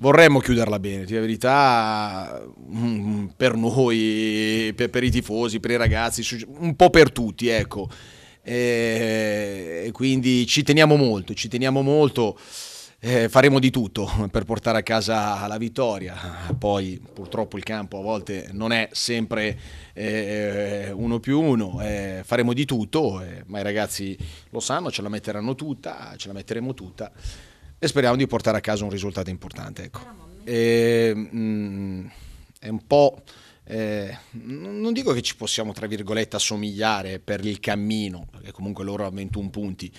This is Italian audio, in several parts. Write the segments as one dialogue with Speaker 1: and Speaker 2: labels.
Speaker 1: vorremmo chiuderla bene, la verità mm, mm, per noi, per, i tifosi, per i ragazzi, un po' per tutti, ecco. E quindi ci teniamo molto, ci teniamo molto. Eh, faremo di tutto per portare a casa la vittoria. Poi purtroppo il campo a volte non è sempre eh, uno più uno, eh, faremo di tutto, ma i ragazzi lo sanno, ce la metteranno tutta, ce la metteremo tutta e speriamo di portare a casa un risultato importante. Ecco. E, mh, mm, è un po' eh, non dico che ci possiamo, tra virgolette, assomigliare per il cammino, perché comunque loro hanno 21 punti,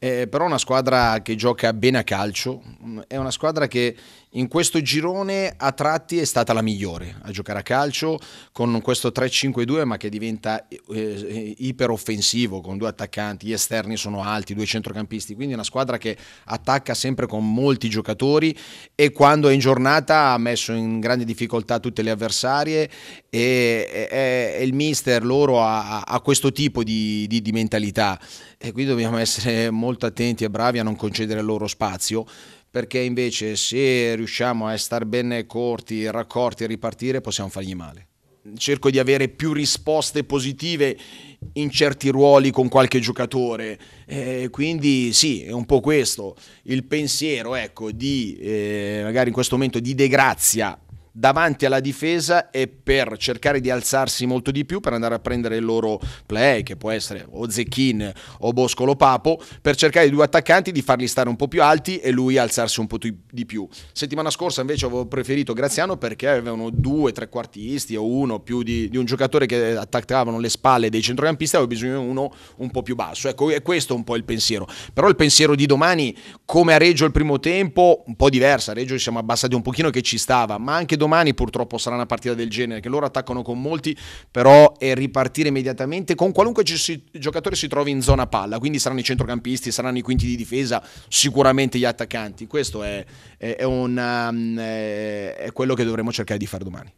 Speaker 1: eh, però una squadra che gioca bene a calcio, mm, è una squadra che in questo girone a tratti è stata la migliore a giocare a calcio con questo 3-5-2 ma che diventa eh, eh, iperoffensivo con due attaccanti, gli esterni sono alti, due centrocampisti, quindi una squadra che attacca sempre con molti giocatori e quando è in giornata ha messo in grande difficoltà tutte le avversarie e, e, e il mister loro ha, ha questo tipo di, di, di mentalità e qui dobbiamo essere molto attenti e bravi a non concedere loro spazio perché invece se riusciamo a star bene corti, raccorti e ripartire possiamo fargli male. Cerco di avere più risposte positive in certi ruoli con qualche giocatore, eh, quindi sì, è un po' questo il pensiero, ecco, di eh, magari in questo momento di degrazia davanti alla difesa e per cercare di alzarsi molto di più per andare a prendere il loro play, che può essere o Zecchin o Boscolo Papo, per cercare i due attaccanti di farli stare un po' più alti e lui alzarsi un po' di più. Settimana scorsa invece avevo preferito Graziano perché avevano due tre quartisti o uno più di, di un giocatore che attaccavano le spalle dei centrocampisti, avevo bisogno di uno un po' più basso. Ecco, è questo un po' il pensiero. Però il pensiero di domani, come a Reggio il primo tempo, un po' diversa. A Reggio ci siamo abbassati un pochino che ci stava, ma anche domani domani purtroppo sarà una partita del genere, che loro attaccano con molti, però è ripartire immediatamente con qualunque gi- giocatore si trovi in zona palla, quindi saranno i centrocampisti, saranno i quinti di difesa, sicuramente gli attaccanti. Questo è, è, è, un, um, è quello che dovremo cercare di fare domani.